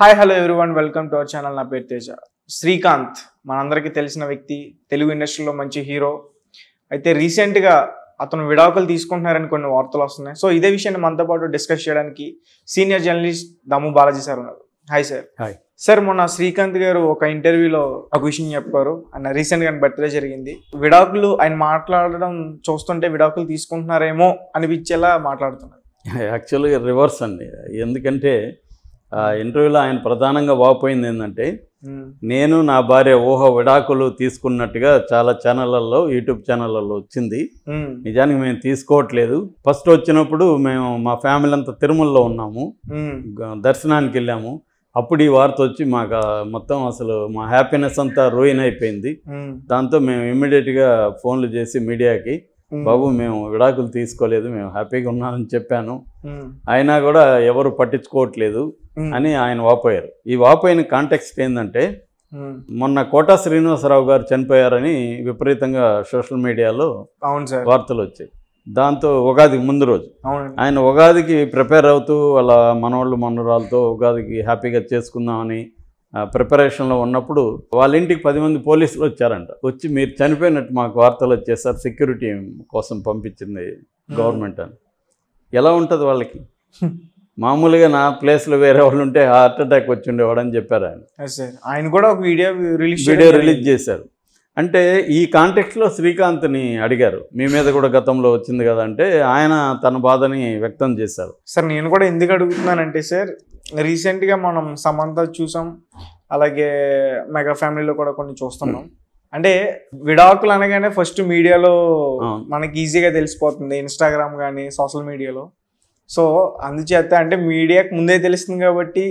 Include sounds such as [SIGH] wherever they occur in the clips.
Hi hello everyone welcome to our channel నా పేరు తేజ శ్రీకాంత్ మనందరికీ తెలిసిన వ్యక్తి తెలుగు ఇండస్ట్రీలో మంచి హీరో అయితే రీసెంట్గా అతను విడాకులు తీసుకుంటున్నారని కొన్ని వార్తలు వస్తున్నాయి సో ఇదే విషయాన్ని మనతో పాటు డిస్కస్ చేయడానికి senior journalist Dammu Balaji sir ఉన్నారు హాయ్ సార్ హాయ్ సార్ మొన్న శ్రీకాంత్ గారు ఒక ఇంటర్వ్యూలో ఒక విషయం చెప్పారు ఆయన రీసెంట్గా బర్త్డే జరిగింది విడాకులు ఆయన మాట్లాడడం చూస్తుంటే విడాకులు తీసుకుంటున్నారేమో అనిపించేలా మాట్లాడుతున్నారు యాక్చువల్గా [LAUGHS] రివర్స్ అండి ఎందుకంటే ఇంటర్వ్యూలో ఆయన ప్రధానంగా వాపోయింది ఏంటంటే నేను నా భార్య ఊహ విడాకులు తీసుకున్నట్టుగా చాలా ఛానళ్ళల్లో యూట్యూబ్ ఛానళ్ళల్లో వచ్చింది నిజానికి మేము తీసుకోవట్లేదు ఫస్ట్ వచ్చినప్పుడు మేము మా ఫ్యామిలీ అంతా తిరుమలలో ఉన్నాము దర్శనానికి వెళ్ళాము అప్పుడు ఈ వార్త వచ్చి మాకు మొత్తం అసలు మా హ్యాపీనెస్ అంతా రోయిన్ అయిపోయింది దాంతో మేము ఇమ్మీడియట్గా ఫోన్లు చేసి మీడియాకి బాబు మేము విడాకులు తీసుకోలేదు మేము హ్యాపీగా ఉన్నామని చెప్పాను అయినా కూడా ఎవరు పట్టించుకోవట్లేదు అని ఆయన వాపోయారు ఈ వాపోయిన కాంటెక్స్ట్ ఏంటంటే మొన్న కోటా శ్రీనివాసరావు గారు చనిపోయారని విపరీతంగా సోషల్ మీడియాలో వార్తలు వచ్చాయి దాంతో ఉగాదికి ముందు రోజు ఆయన ఉగాదికి ప్రిపేర్ అవుతూ వాళ్ళ మనవాళ్ళు మనవరాలతో ఉగాదికి హ్యాపీగా చేసుకుందామని ప్రిపరేషన్లో ఉన్నప్పుడు వాళ్ళ ఇంటికి పది మంది పోలీసులు వచ్చారంట వచ్చి మీరు చనిపోయినట్టు మాకు వార్తలు వచ్చేసారు సెక్యూరిటీ కోసం పంపించింది గవర్నమెంట్ అని ఎలా ఉంటుంది వాళ్ళకి [LAUGHS] మామూలుగా నా ప్లేస్లో వేరే వాళ్ళు ఉంటే హార్ట్ అటాక్ వచ్చి ఉండేవాడు అని చెప్పారు ఆయన ఆయన కూడా ఒక వీడియో రిలీజ్ వీడియో రిలీజ్ చేశారు అంటే ఈ కాంటెక్స్లో శ్రీకాంత్ని అడిగారు మీ మీద కూడా గతంలో వచ్చింది కదా అంటే ఆయన తన బాధని వ్యక్తం చేశారు సార్ నేను కూడా ఎందుకు అడుగుతున్నానంటే సార్ రీసెంట్గా మనం సమంత చూసాం అలాగే మెగా ఫ్యామిలీలో కూడా కొన్ని చూస్తున్నాం hmm. అంటే విడాకులు అనగానే ఫస్ట్ మీడియాలో మనకి ఈజీగా తెలిసిపోతుంది ఇన్స్టాగ్రామ్ కానీ సోషల్ మీడియాలో సో అందుచేత అంటే మీడియాకి ముందే తెలుస్తుంది కాబట్టి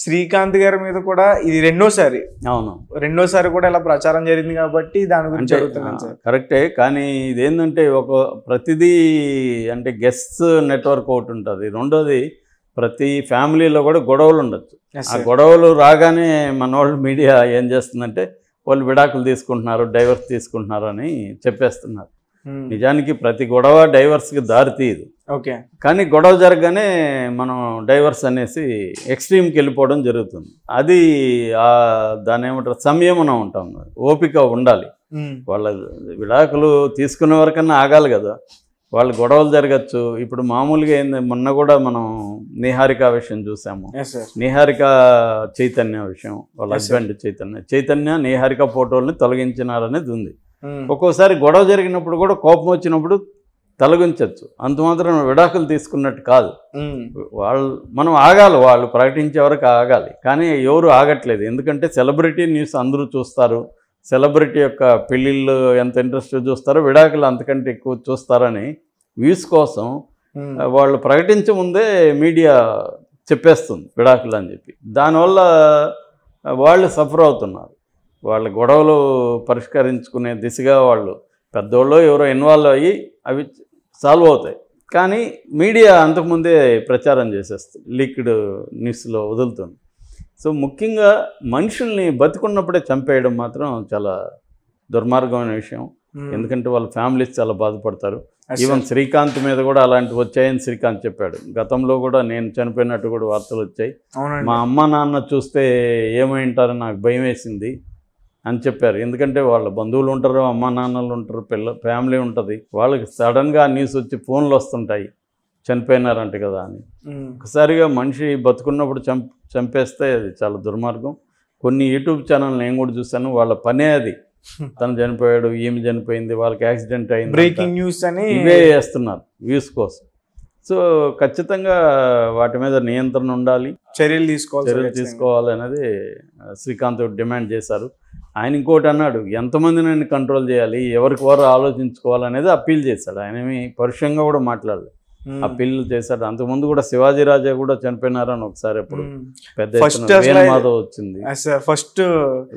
శ్రీకాంత్ గారి మీద కూడా ఇది రెండోసారి అవును రెండోసారి కూడా ఇలా ప్రచారం జరిగింది కాబట్టి దాని గురించి కరెక్టే కానీ ఇదేంటంటే ఒక ప్రతిదీ అంటే గెస్ట్ నెట్వర్క్ ఒకటి ఉంటుంది రెండోది ప్రతి ఫ్యామిలీలో కూడా గొడవలు ఉండొచ్చు ఆ గొడవలు రాగానే మనోళ్ళు మీడియా ఏం చేస్తుందంటే వాళ్ళు విడాకులు తీసుకుంటున్నారు డైవర్స్ తీసుకుంటున్నారు అని చెప్పేస్తున్నారు Hmm. నిజానికి ప్రతి గొడవ డైవర్స్కి దారితీయదు ఓకే కానీ గొడవ జరగగానే మనం డైవర్స్ అనేసి ఎక్స్ట్రీమ్కి వెళ్ళిపోవడం జరుగుతుంది అది దాని ఏమంటారు సంయమనం ఉంటాం ఓపిక ఉండాలి hmm. వాళ్ళ విడాకులు తీసుకునే వరకన్నా ఆగాలి కదా వాళ్ళు గొడవలు జరగచ్చు ఇప్పుడు మామూలుగా ఏంది మొన్న కూడా మనం నిహారిక విషయం చూసాము నిహారిక చైతన్య విషయం వాళ్ళ హస్బెండ్ చైతన్య చైతన్య నిహారిక ఫోటోల్ని తొలగించినారనేది ఉంది ఒక్కోసారి గొడవ జరిగినప్పుడు కూడా కోపం వచ్చినప్పుడు తొలగించవచ్చు అంతమాత్రం విడాకులు తీసుకున్నట్టు కాదు వాళ్ళు మనం ఆగాలి వాళ్ళు ప్రకటించే వరకు ఆగాలి కానీ ఎవరు ఆగట్లేదు ఎందుకంటే సెలబ్రిటీ న్యూస్ అందరూ చూస్తారు సెలబ్రిటీ యొక్క పెళ్ళిళ్ళు ఎంత ఇంట్రెస్ట్ చూస్తారో విడాకులు అంతకంటే ఎక్కువ చూస్తారని వ్యూస్ కోసం వాళ్ళు ప్రకటించే ముందే మీడియా చెప్పేస్తుంది విడాకులు అని చెప్పి దానివల్ల వాళ్ళు సఫర్ అవుతున్నారు వాళ్ళ గొడవలు పరిష్కరించుకునే దిశగా వాళ్ళు పెద్దోళ్ళు ఎవరో ఇన్వాల్వ్ అయ్యి అవి సాల్వ్ అవుతాయి కానీ మీడియా అంతకుముందే ప్రచారం చేసేస్తుంది లీక్డ్ న్యూస్లో వదులుతుంది సో ముఖ్యంగా మనుషుల్ని బతుకున్నప్పుడే చంపేయడం మాత్రం చాలా దుర్మార్గమైన విషయం ఎందుకంటే వాళ్ళ ఫ్యామిలీస్ చాలా బాధపడతారు ఈవెన్ శ్రీకాంత్ మీద కూడా అలాంటివి వచ్చాయని శ్రీకాంత్ చెప్పాడు గతంలో కూడా నేను చనిపోయినట్టు కూడా వార్తలు వచ్చాయి మా అమ్మ నాన్న చూస్తే ఏమైంటారో నాకు భయం వేసింది అని చెప్పారు ఎందుకంటే వాళ్ళ బంధువులు ఉంటారు అమ్మ నాన్నలు ఉంటారు పిల్ల ఫ్యామిలీ ఉంటుంది వాళ్ళకి సడన్గా న్యూస్ వచ్చి ఫోన్లు వస్తుంటాయి చనిపోయినారంట కదా అని ఒకసారిగా మనిషి బతుకున్నప్పుడు చంప చంపేస్తే అది చాలా దుర్మార్గం కొన్ని యూట్యూబ్ ఛానల్ నేను కూడా చూశాను వాళ్ళ పనే అది [LAUGHS] తను చనిపోయాడు ఏమి చనిపోయింది వాళ్ళకి యాక్సిడెంట్ అయింది బ్రేకింగ్ న్యూస్ అని ఇవే చేస్తున్నారు వ్యూస్ కోసం సో ఖచ్చితంగా వాటి మీద నియంత్రణ ఉండాలి చర్యలు తీసుకోవాలి చర్యలు తీసుకోవాలి అనేది శ్రీకాంత్ డిమాండ్ చేశారు ఆయన ఇంకోటి అన్నాడు ఎంతమంది నన్ను కంట్రోల్ చేయాలి ఎవరికి వారు ఆలోచించుకోవాలనేది అప్పీల్ చేశాడు ఆయన ఏమి పరుషంగా కూడా మాట్లాడలేదు పిల్లలు చేశాడు అంతకుముందు కూడా శివాజీ రాజా కూడా చనిపోయినారని ఒకసారి అప్పుడు పెద్ద వేణుమాధవ్ వచ్చింది ఫస్ట్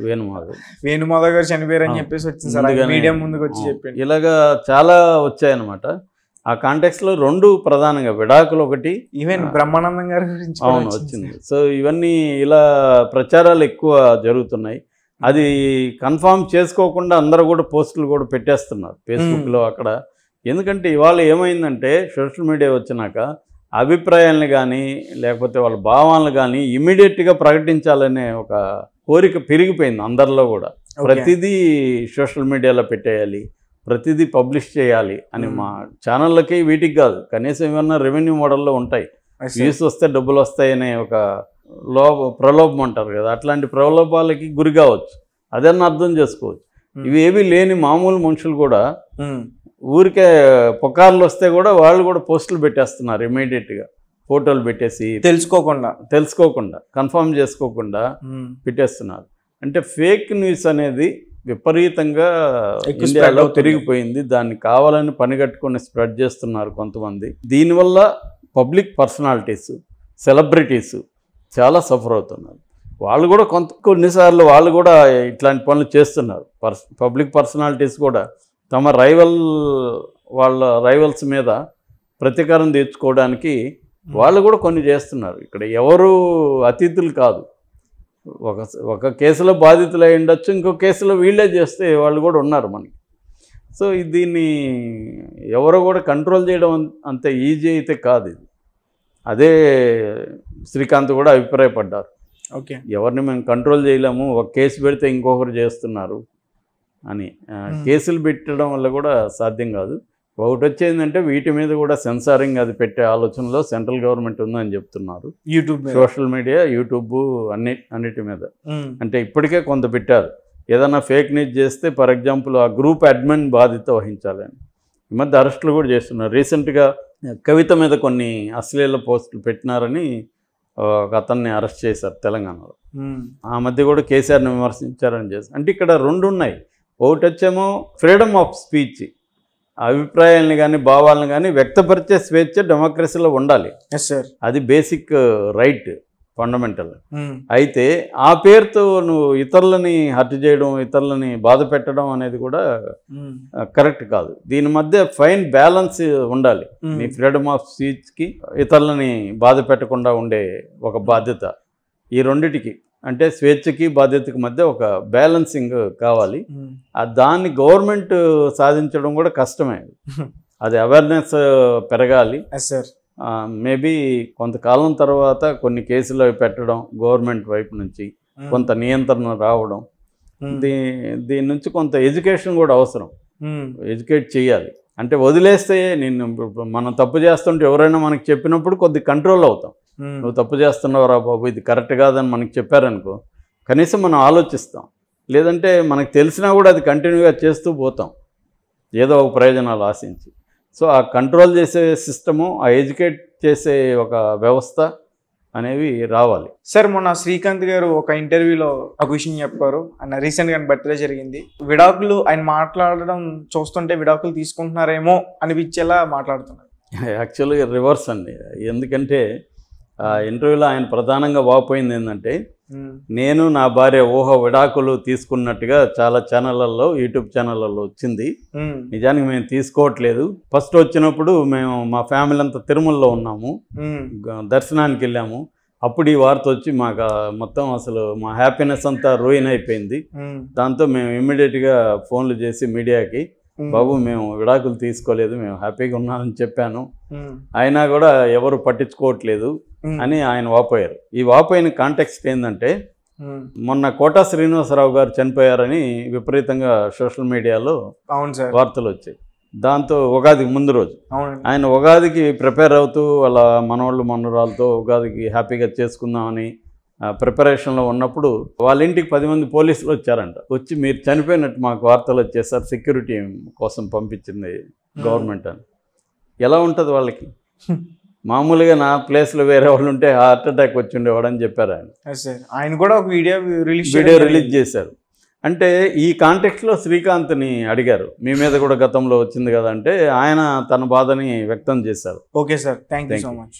వేణుమాధవ్ వేణుమాధవ్ గారు చనిపోయారని చెప్పేసి వచ్చింది ముందుకు వచ్చి చెప్పి ఇలాగా చాలా వచ్చాయన్నమాట ఆ లో రెండు ప్రధానంగా విడాకులు ఒకటి ఈవెన్ బ్రహ్మానందం గారు గురించి అవును వచ్చింది సో ఇవన్నీ ఇలా ప్రచారాలు ఎక్కువ జరుగుతున్నాయి అది కన్ఫామ్ చేసుకోకుండా అందరూ కూడా పోస్టులు కూడా పెట్టేస్తున్నారు ఫేస్బుక్లో అక్కడ ఎందుకంటే ఇవాళ ఏమైందంటే సోషల్ మీడియా వచ్చినాక అభిప్రాయాలను కానీ లేకపోతే వాళ్ళ భావాలను కానీ ఇమీడియట్గా ప్రకటించాలనే ఒక కోరిక పెరిగిపోయింది అందరిలో కూడా ప్రతిదీ సోషల్ మీడియాలో పెట్టేయాలి ప్రతిదీ పబ్లిష్ చేయాలి అని మా ఛానళ్ళకి వీటికి కాదు కనీసం ఏమన్నా రెవెన్యూ మోడల్లో ఉంటాయి వ్యూస్ వస్తే డబ్బులు వస్తాయనే ఒక లో ప్రలోభం అంటారు కదా అట్లాంటి ప్రలోభాలకి గురి కావచ్చు అదన్న అర్థం చేసుకోవచ్చు ఇవి ఏవి లేని మామూలు మనుషులు కూడా ఊరికే పొకార్లు వస్తే కూడా వాళ్ళు కూడా పోస్టులు పెట్టేస్తున్నారు ఇమీడియట్గా ఫోటోలు పెట్టేసి తెలుసుకోకుండా తెలుసుకోకుండా కన్ఫర్మ్ చేసుకోకుండా పెట్టేస్తున్నారు అంటే ఫేక్ న్యూస్ అనేది విపరీతంగా ఇండియాలో పెరిగిపోయింది దాన్ని కావాలని పనిగట్టుకొని స్ప్రెడ్ చేస్తున్నారు కొంతమంది దీనివల్ల పబ్లిక్ పర్సనాలిటీస్ సెలబ్రిటీసు చాలా సఫర్ అవుతున్నారు వాళ్ళు కూడా కొంత కొన్నిసార్లు వాళ్ళు కూడా ఇట్లాంటి పనులు చేస్తున్నారు పర్స్ పబ్లిక్ పర్సనాలిటీస్ కూడా తమ రైవల్ వాళ్ళ రైవల్స్ మీద ప్రతీకారం తీర్చుకోవడానికి వాళ్ళు కూడా కొన్ని చేస్తున్నారు ఇక్కడ ఎవరు అతిథులు కాదు ఒక ఒక కేసులో బాధితులు అయి ఉండొచ్చు ఇంకో కేసులో వీళ్ళే చేస్తే వాళ్ళు కూడా ఉన్నారు మనకి సో దీన్ని ఎవరు కూడా కంట్రోల్ చేయడం అంత ఈజీ అయితే కాదు ఇది అదే శ్రీకాంత్ కూడా అభిప్రాయపడ్డారు ఓకే ఎవరిని మేము కంట్రోల్ చేయలేము ఒక కేసు పెడితే ఇంకొకరు చేస్తున్నారు అని కేసులు పెట్టడం వల్ల కూడా సాధ్యం కాదు ఒకటి వచ్చేందంటే వీటి మీద కూడా సెన్సారింగ్ అది పెట్టే ఆలోచనలో సెంట్రల్ గవర్నమెంట్ ఉందని చెప్తున్నారు యూట్యూబ్ సోషల్ మీడియా యూట్యూబ్ అన్ని అన్నిటి మీద అంటే ఇప్పటికే కొంత పెట్టారు ఏదైనా ఫేక్ న్యూస్ చేస్తే ఫర్ ఎగ్జాంపుల్ ఆ గ్రూప్ అడ్మిన్ బాధ్యత వహించాలని ఈ మధ్య అరెస్టులు కూడా చేస్తున్నారు రీసెంట్గా కవిత మీద కొన్ని అశ్లీల పోస్టులు పెట్టినారని ఒక అతన్ని అరెస్ట్ చేశారు తెలంగాణలో ఆ మధ్య కూడా కేసీఆర్ని విమర్శించారని చేశారు అంటే ఇక్కడ రెండు ఉన్నాయి ఒకటి వచ్చేమో ఫ్రీడమ్ ఆఫ్ స్పీచ్ అభిప్రాయాలను కానీ భావాలను కానీ వ్యక్తపరిచే స్వేచ్ఛ డెమోక్రసీలో ఉండాలి అది బేసిక్ రైట్ ఫండమెంటల్ hmm. అయితే ఆ పేరుతో నువ్వు ఇతరులని హర్ట్ చేయడం ఇతరులని బాధ పెట్టడం అనేది కూడా కరెక్ట్ hmm. కాదు దీని మధ్య ఫైన్ బ్యాలెన్స్ ఉండాలి hmm. నీ ఫ్రీడమ్ ఆఫ్ స్పీచ్కి ఇతరులని బాధ పెట్టకుండా ఉండే ఒక బాధ్యత ఈ రెండిటికి అంటే స్వేచ్ఛకి బాధ్యతకి మధ్య ఒక బ్యాలెన్సింగ్ కావాలి దాన్ని గవర్నమెంట్ సాధించడం కూడా కష్టమే అది అవేర్నెస్ పెరగాలి సార్ మేబీ కొంతకాలం తర్వాత కొన్ని కేసులు పెట్టడం గవర్నమెంట్ వైపు నుంచి కొంత నియంత్రణ రావడం దీ దీని నుంచి కొంత ఎడ్యుకేషన్ కూడా అవసరం ఎడ్యుకేట్ చేయాలి అంటే వదిలేస్తే నేను మనం తప్పు చేస్తుంటే ఎవరైనా మనకి చెప్పినప్పుడు కొద్ది కంట్రోల్ అవుతాం నువ్వు తప్పు చేస్తున్నావురా బాబు ఇది కరెక్ట్ కాదని మనకి చెప్పారనుకో కనీసం మనం ఆలోచిస్తాం లేదంటే మనకు తెలిసినా కూడా అది కంటిన్యూగా చేస్తూ పోతాం ఏదో ఒక ప్రయోజనాలు ఆశించి సో ఆ కంట్రోల్ చేసే సిస్టము ఆ ఎడ్యుకేట్ చేసే ఒక వ్యవస్థ అనేవి రావాలి సార్ మొన్న శ్రీకాంత్ గారు ఒక ఇంటర్వ్యూలో ఒక విషయం చెప్పారు ఆయన రీసెంట్గా బర్త్డే జరిగింది విడాకులు ఆయన మాట్లాడడం చూస్తుంటే విడాకులు తీసుకుంటున్నారేమో అనిపించేలా మాట్లాడుతున్నారు యాక్చువల్గా రివర్స్ అండి ఎందుకంటే ఇంటర్వ్యూలో ఆయన ప్రధానంగా బాగుపోయింది ఏంటంటే నేను నా భార్య ఊహ విడాకులు తీసుకున్నట్టుగా చాలా ఛానళ్ళల్లో యూట్యూబ్ ఛానళ్ళల్లో వచ్చింది నిజానికి మేము తీసుకోవట్లేదు ఫస్ట్ వచ్చినప్పుడు మేము మా ఫ్యామిలీ అంతా తిరుమలలో ఉన్నాము దర్శనానికి వెళ్ళాము అప్పుడు ఈ వార్త వచ్చి మాకు మొత్తం అసలు మా హ్యాపీనెస్ అంతా రూయిన్ అయిపోయింది దాంతో మేము ఇమ్మీడియట్గా ఫోన్లు చేసి మీడియాకి బాబు మేము విడాకులు తీసుకోలేదు మేము హ్యాపీగా ఉన్నామని చెప్పాను అయినా కూడా ఎవరు పట్టించుకోవట్లేదు అని ఆయన వాపోయారు ఈ వాపోయిన కాంటెక్స్ట్ ఏంటంటే మొన్న కోటా శ్రీనివాసరావు గారు చనిపోయారని విపరీతంగా సోషల్ మీడియాలో వార్తలు వచ్చాయి దాంతో ఉగాదికి ముందు రోజు ఆయన ఉగాదికి ప్రిపేర్ అవుతూ వాళ్ళ మనవాళ్ళు మనవరాలతో ఉగాదికి హ్యాపీగా చేసుకుందామని ప్రిపరేషన్లో ఉన్నప్పుడు వాళ్ళ ఇంటికి పది మంది పోలీసులు వచ్చారంట వచ్చి మీరు చనిపోయినట్టు మాకు వార్తలు వచ్చేసారు సెక్యూరిటీ కోసం పంపించింది గవర్నమెంట్ అని ఎలా ఉంటుంది వాళ్ళకి [LAUGHS] మామూలుగా నా ప్లేస్లో వేరే వాళ్ళు ఉంటే హార్ట్ అటాక్ వచ్చి ఉండేవాడు అని చెప్పారు ఆయన ఆయన కూడా ఒక వీడియో రిలీజ్ వీడియో రిలీజ్ చేశారు అంటే ఈ కాంటెక్స్లో శ్రీకాంత్ని అడిగారు మీ మీద కూడా గతంలో వచ్చింది కదా అంటే ఆయన తన బాధని వ్యక్తం చేశారు okay sir thank you so much